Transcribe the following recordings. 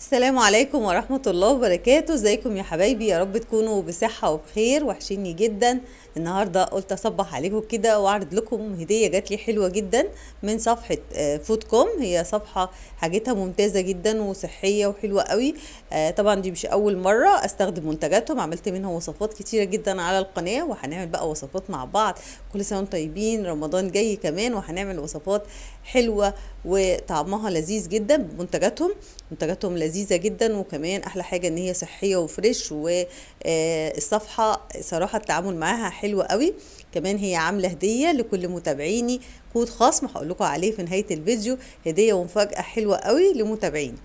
السلام عليكم ورحمة الله وبركاته ازيكم يا حبايبي يا رب تكونوا بصحة وبخير وحشيني جدا النهاردة قلت اصبح عليكم كده واعرض لكم هدية جات لي حلوة جدا من صفحة فود آه، كوم هي صفحة حاجتها ممتازة جدا وصحية وحلوة قوي آه، طبعا دي مش اول مرة استخدم منتجاتهم عملت منها وصفات كتيرة جدا على القناة وهنعمل بقى وصفات مع بعض كل سنة وانتم طيبين رمضان جاي كمان وهنعمل وصفات حلوة وطعمها لذيذ جدا منتجاتهم منتجاتهم لذيذه جدا وكمان احلى حاجه ان هي صحيه وفريش والصفحه آه، صراحه التعامل معاها حلو قوي كمان هي عامله هديه لكل متابعيني كود خاص هقول لكم عليه في نهايه الفيديو هديه ومفاجاه حلوه قوي لمتابعيني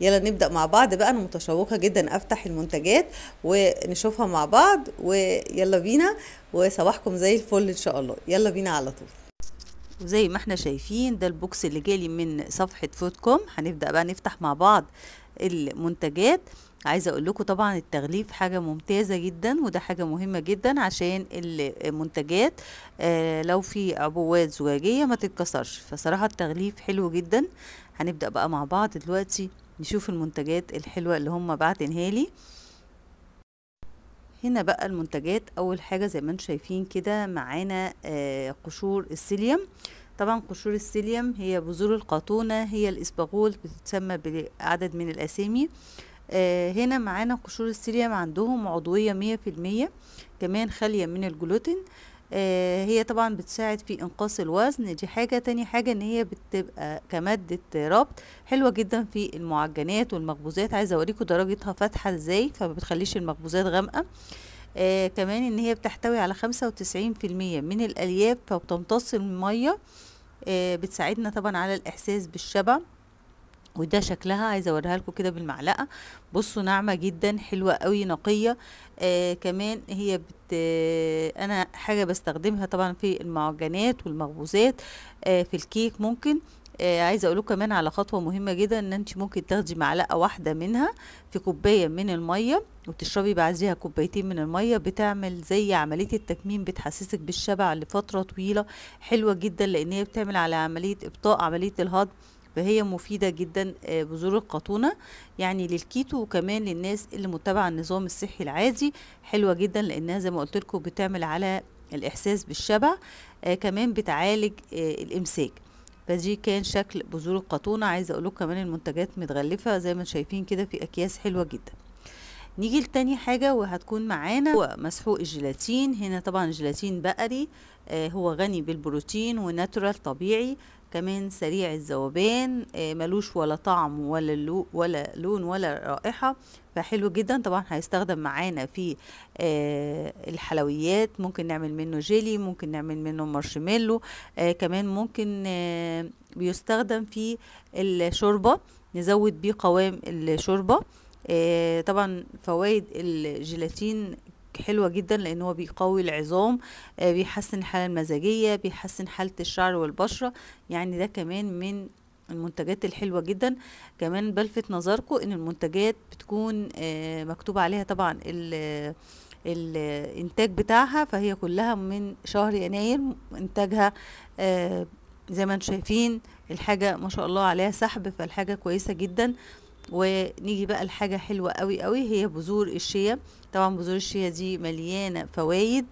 يلا نبدا مع بعض بقى انا متشوقه جدا افتح المنتجات ونشوفها مع بعض ويلا بينا وصباحكم زي الفل ان شاء الله يلا بينا على طول وزي ما احنا شايفين ده البوكس اللي جالي من صفحة فوت كوم هنبدأ بقى نفتح مع بعض المنتجات عايزه اقول لكم طبعا التغليف حاجه ممتازه جدا وده حاجه مهمه جدا عشان المنتجات آه لو في عبوات زجاجيه ما تتكسرش فصراحه التغليف حلو جدا هنبدا بقى مع بعض دلوقتي نشوف المنتجات الحلوه اللي هم بعتنها لي هنا بقى المنتجات اول حاجه زي ما انتم شايفين كده معانا آه قشور السيليوم طبعا قشور السيليوم هي بذور القاتونة هي الإسبغول بتتسمى بعدد من الأسامي آه هنا معانا قشور السيليوم عندهم عضوية مية في المية كمان خالية من الجلوتين آه هي طبعا بتساعد في انقاص الوزن دي حاجة تاني حاجة ان هي بتبقى كمادة ربط حلوة جدا في المعجنات والمخبوزات عايزة اوريكم درجتها فاتحة ازاي فما بتخليش المخبوزات غامقة آه كمان ان هي بتحتوي على خمسة في المية من الالياف فبتمتص الميه آه بتساعدنا طبعا على الاحساس بالشبع وده شكلها عايزه اوريها لكم كده بالمعلقه بصوا ناعمه جدا حلوه قوي نقيه آه كمان هي بت آه انا حاجه بستخدمها طبعا في المعجنات والمخبوزات آه في الكيك ممكن آه عايزه اقول كمان على خطوه مهمه جدا ان انت ممكن تاخدي معلقه واحده منها في كوبايه من الميه وتشربي بعديها كوبايتين من الميه بتعمل زي عمليه التكميم بتحسسك بالشبع لفتره طويله حلوه جدا لان هي بتعمل على عمليه ابطاء عمليه الهضم فهي مفيدة جدا آه، بذور القطونة يعني للكيتو وكمان للناس اللي متبعة النظام الصحي العادي حلوة جدا لأنها زي ما قلت لكم بتعمل على الإحساس بالشبع آه، كمان بتعالج آه، الإمساك فدي كان شكل بذور القطونة عايزة اقول لكم كمان المنتجات متغلفة زي ما شايفين كده في اكياس حلوة جدا نيجي لتاني حاجة وهتكون معانا هو مسحوق الجيلاتين هنا طبعا الجيلاتين بقري آه هو غني بالبروتين وناتورال طبيعي كمان سريع الذوبان آه، ملوش ولا طعم ولا لو ولا لون ولا رائحه فحلو جدا طبعا هيستخدم معانا في آه، الحلويات ممكن نعمل منه جيلي ممكن نعمل منه مارشميلو آه، كمان ممكن بيستخدم في الشوربه نزود بيه قوام الشوربه طبعا فوائد الجيلاتين حلوه جدا لان هو بيقوي العظام آه، بيحسن الحاله المزاجيه بيحسن حاله الشعر والبشره يعني ده كمان من المنتجات الحلوه جدا كمان بلفت نظركم ان المنتجات بتكون آه، مكتوب عليها طبعا الانتاج بتاعها فهي كلها من شهر يناير انتاجها آه، زي ما انتم شايفين الحاجه ما شاء الله عليها سحب فالحاجه كويسه جدا ونيجي بقى لحاجة حلوة قوي قوي هي بذور الشيا طبعا بذور الشيا دي مليانة فوائد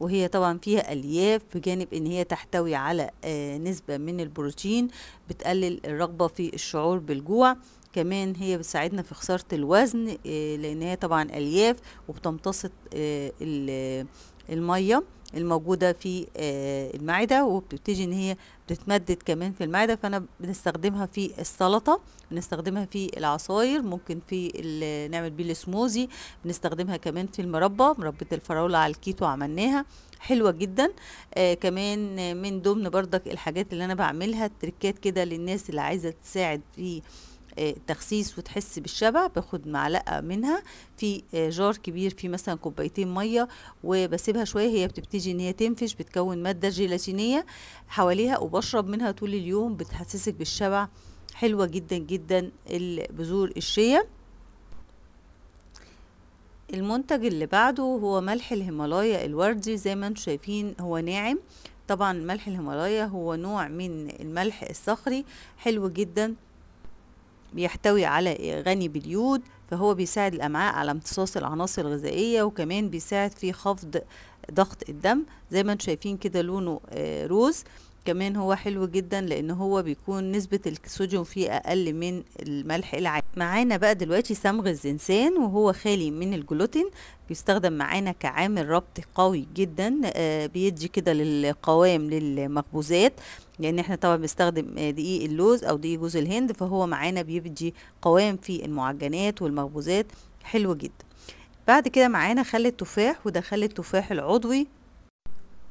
وهي طبعا فيها الياف بجانب ان هي تحتوي على آه، نسبة من البروتين بتقلل الرغبة في الشعور بالجوع كمان هي بتساعدنا في خسارة الوزن آه، لان هي طبعا الياف وبتمتص آه، المية الموجودة في آه، المعدة وبتبتدي إن هي بتتمدد كمان في المعدة فأنا بنستخدمها في السلطة بنستخدمها في العصاير ممكن في نعمل بيه السموزي بنستخدمها كمان في المربى مربى الفراولة على الكيتو عملناها حلوه جدا آه كمان من ضمن بردك الحاجات اللي انا بعملها تركات كده للناس اللي عايزه تساعد في آه، تخسيس وتحس بالشبع باخد معلقه منها في آه، جار كبير فيه مثلا كوبايتين ميه وبسيبها شويه هي بتبتدي ان هي تنفش بتكون ماده جيلاتينيه حواليها وبشرب منها طول اليوم بتحسسك بالشبع حلوه جدا جدا بذور الشيا المنتج اللي بعده هو ملح الهيمالايا الوردي زي ما انتم شايفين هو ناعم طبعا ملح الهيمالايا هو نوع من الملح الصخري حلو جدا بيحتوي على غني باليود فهو بيساعد الأمعاء على امتصاص العناصر الغذائية وكمان بيساعد في خفض ضغط الدم زي ما انتم شايفين كده لونه آه، روز كمان هو حلو جدا لان هو بيكون نسبة الصوديوم فيه اقل من الملح العادي معانا بقى دلوقتي صمغ الزنسان وهو خالي من الجلوتين بيستخدم معانا كعامل ربط قوي جدا آه، بيدي كده للقوام للمخبوزات لان احنا طبعا بنستخدم آه، دقيق اللوز او دقيق جوز الهند فهو معانا بيدي قوام في المعجنات والمخبوزات حلو جدا بعد كده معانا خل التفاح وده خل التفاح العضوي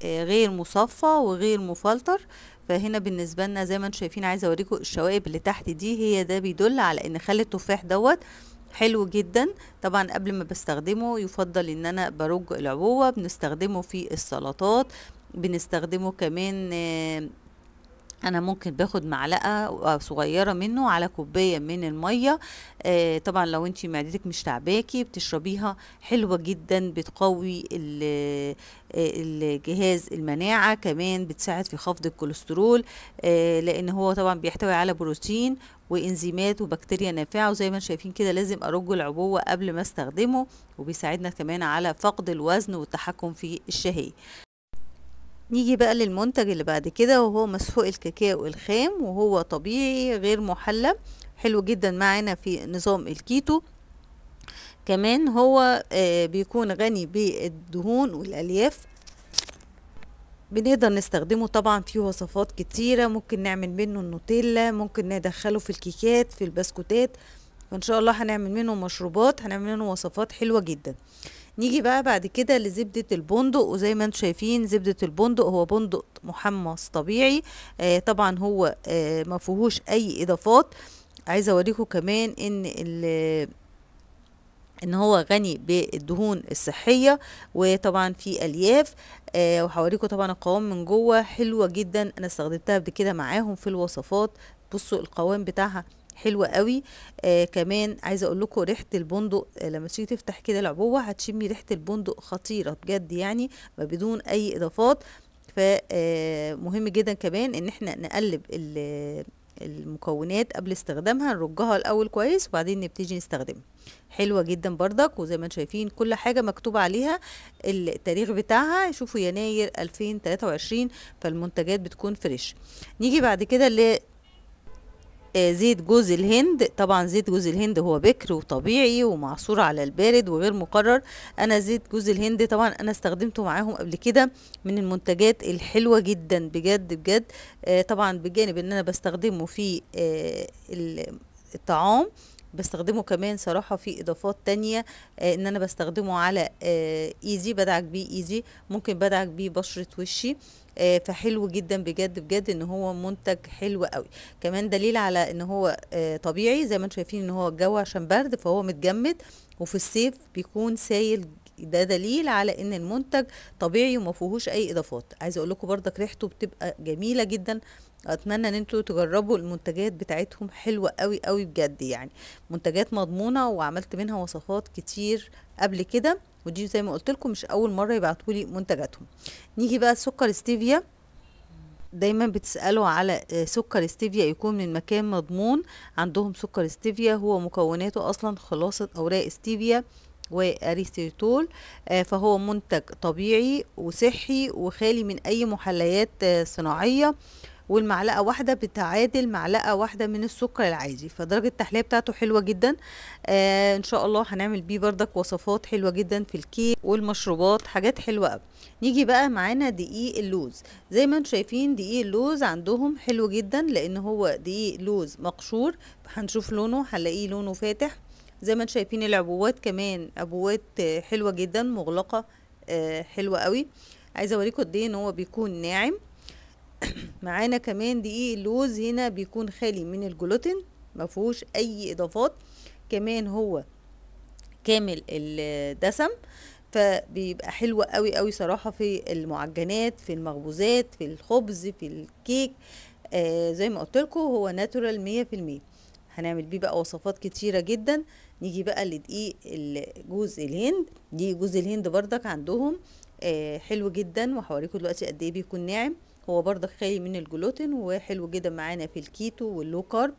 آه، غير مصفى وغير مفلتر فهنا بالنسبة لنا زي ما انتم شايفين عايزة اوريكم الشوائب اللي تحت دي هي ده بيدل على ان خل التفاح دوت حلو جدا طبعا قبل ما بستخدمه يفضل ان انا برج العبوة بنستخدمه في السلطات بنستخدمه كمان آه، انا ممكن باخد معلقه صغيره منه على كوبايه من الميه آه طبعا لو انت معدتك مش تعباكي بتشربيها حلوه جدا بتقوي آه، الجهاز المناعه كمان بتساعد في خفض الكوليسترول آه، لان هو طبعا بيحتوي على بروتين وانزيمات وبكتيريا نافعه وزي ما شايفين كده لازم ارج العبوه قبل ما استخدمه وبيساعدنا كمان على فقد الوزن والتحكم في الشهيه نيجي بقى للمنتج اللي بعد كده وهو مسحوق الكاكاو الخام وهو طبيعي غير محلى حلو جدا معانا في نظام الكيتو كمان هو آه بيكون غني بالدهون والالياف بنقدر نستخدمه طبعا في وصفات كتيرة ممكن نعمل منه النوتيلا ممكن ندخله في الكيكات في البسكوتات وان شاء الله هنعمل منه مشروبات هنعمل منه وصفات حلوة جدا نيجي بقى بعد كده لزبدة البندق وزي ما انتم شايفين زبدة البندق هو بندق محمص طبيعي آه طبعا هو آه ما فيهوش اي اضافات عايزه اوريكم كمان ان ان هو غني بالدهون الصحيه وطبعا في الياف آه وهوريكم طبعا القوام من جوه حلوه جدا انا استخدمتها قبل كده معاهم في الوصفات بصوا القوام بتاعها حلوه قوي آه كمان عايزه اقول لكم ريحه البندق آه لما تيجي تفتح كده العبوه هتشمي ريحه البندق خطيره بجد يعني ما بدون اي اضافات فمهم آه، جدا كمان ان احنا نقلب المكونات قبل استخدامها نرجها الاول كويس وبعدين نبتدي نستخدمها حلوه جدا بردك وزي ما انتم شايفين كل حاجه مكتوب عليها التاريخ بتاعها شوفوا يناير 2023 فالمنتجات بتكون فريش نيجي بعد كده زيت جوز الهند طبعا زيت جوز الهند هو بكر وطبيعي ومعصور على البارد وغير مقرر انا زيت جوز الهند طبعا انا استخدمته معاهم قبل كده من المنتجات الحلوه جدا بجد بجد آه، طبعا بجانب ان انا بستخدمه في آه، الطعام بستخدمه كمان صراحة في إضافات تانية آه، إن أنا بستخدمه على آه، إيزي بدعك بيه إيزي ممكن بدعك بيه بشرة وشي آه، فحلو جدا بجد بجد ان هو منتج حلو قوي كمان دليل على ان هو طبيعي زي ما انتم شايفين ان هو الجو عشان برد فهو متجمد وفي الصيف بيكون سايل ده دليل على ان المنتج طبيعي وما فيهوش اي اضافات عايزه اقول لكم برضك ريحته بتبقى جميله جدا اتمنى ان انتوا تجربوا المنتجات بتاعتهم حلوه قوي قوي بجد يعني منتجات مضمونه وعملت منها وصفات كتير قبل كده ودي زي ما قلت لكم مش اول مره يبعتولي منتجاتهم نيجي بقى سكر ستيفيا دايما بتسألوا على آه، سكر ستيفيا يكون من مكان مضمون عندهم سكر ستيفيا هو مكوناته أصلا خلاصة أوراق ستيفيا وأريستيتول آه، فهو منتج طبيعي وصحي وخالي من أي محليات آه، صناعية والمعلقه واحده بتعادل معلقه واحده من السكر العادي فدرجه التحليه بتاعته حلوه جدا آه ان شاء الله هنعمل بيه بردك وصفات حلوه جدا في الكيك والمشروبات حاجات حلوه قوي نيجي بقى معانا دقيق اللوز زي ما انتم شايفين دقيق اللوز عندهم حلو جدا لان هو دقيق لوز مقشور هنشوف لونه هنلاقيه لونه فاتح زي ما انتم شايفين العبوات كمان عبوات حلوه جدا مغلقه آه، حلوه قوي عايزه اوريكم قد ايه ان هو بيكون ناعم معانا كمان دقيق اللوز هنا بيكون خالي من الجلوتين ما فيهوش اي اضافات كمان هو كامل الدسم فبيبقى حلو قوي قوي صراحه في المعجنات في المخبوزات في الخبز في الكيك آه زي ما قلت لكم هو ناتورال 100% هنعمل بيه بقى وصفات كتيره جدا نيجي بقى لدقيق جوز الهند دي جوز الهند بردك عندهم آه، حلو جدا وهوريكم دلوقتي قد ايه بيكون ناعم هو بردك خالي من الجلوتين وحلو جدا معانا في الكيتو واللو كارب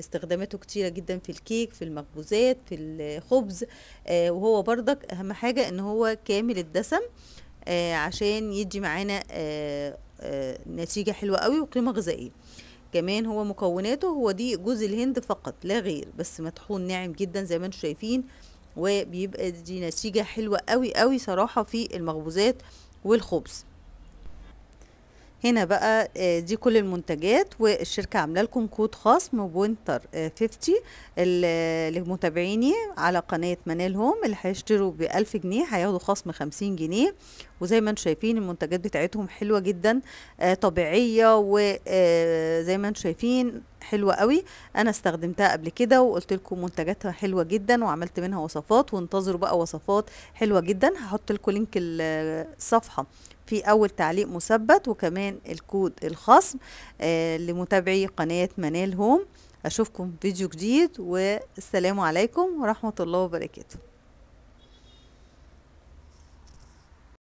استخداماته كتيرة جدا في الكيك في المخبوزات في الخبز آه، وهو بردك اهم حاجة ان هو كامل الدسم آه، عشان يدي معانا نتيجة حلوة قوي وقيمة غذائية كمان هو مكوناته هو دي جوز الهند فقط لا غير بس مطحون ناعم جدا زي ما انتم شايفين وبيبقى دي نتيجة حلوة قوي قوي صراحة في المخبوزات والخبز هنا بقى آه، دي كل المنتجات والشركه عامله لكم كود خاص وينتر 50 لمتابعيني على قناه منال هوم اللي هيشتروا ب 1000 جنيه هياخدوا خصم 50 جنيه وزي ما انتم شايفين المنتجات بتاعتهم حلوه جدا آه، طبيعيه وزي آه، ما انتم شايفين حلوه قوي انا استخدمتها قبل كده وقلت لكم منتجاتها حلوه جدا وعملت منها وصفات وانتظروا بقى وصفات حلوه جدا هحط لكم لينك الصفحه في أول تعليق مثبت وكمان الكود الخصم آه، لمتابعي قناة منال هوم أشوفكم فيديو جديد والسلام عليكم ورحمة الله وبركاته